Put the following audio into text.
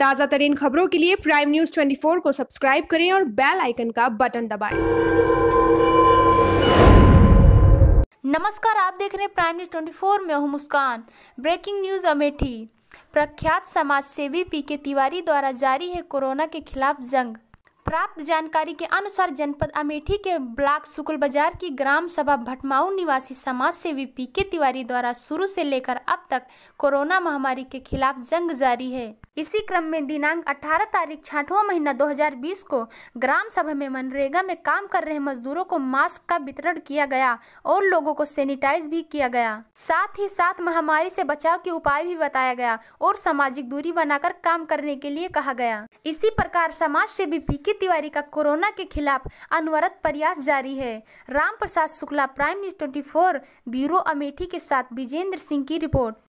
ताज़ा तरीन खबरों के लिए प्राइम न्यूज़ 24 को सब्सक्राइब करें और बेल आइकन का बटन दबाएं। नमस्कार आप देख रहे हैं प्राइम न्यूज़ 24 में हूं मुस्कान ब्रेकिंग न्यूज़ अमेठी प्रख्यात समाज सेवी पी के तिवारी द्वारा जारी है कोरोना के खिलाफ जंग प्राप्त जानकारी के अनुसार जनपद अमेठी के ब्लॉक शुक्ल बाजार की ग्राम सभा भटमाऊ निवासी समाज सेवी पी के तिवारी द्वारा शुरू से लेकर अब तक कोरोना महामारी के खिलाफ जंग जारी है इसी क्रम में दिनांक 18 तारीख छाठवां महीना 2020 को ग्राम सभा में मनरेगा में काम कर रहे मजदूरों को मास्क का वितरण किया गया और लोगों को सैनिटाइज भी किया गया साथ ही साथ महामारी से बचाव के उपाय भी बताया गया और सामाजिक दूरी बनाकर काम करने के लिए कहा गया इसी प्रकार समाज से भी पीके तिवारी का कोरोना के खिलाफ अनवरत प्रयास जारी है Ram Prasad Shukla prime news twenty bureau Amethi के साथ विजेंद्र सिंह की रिपोर्ट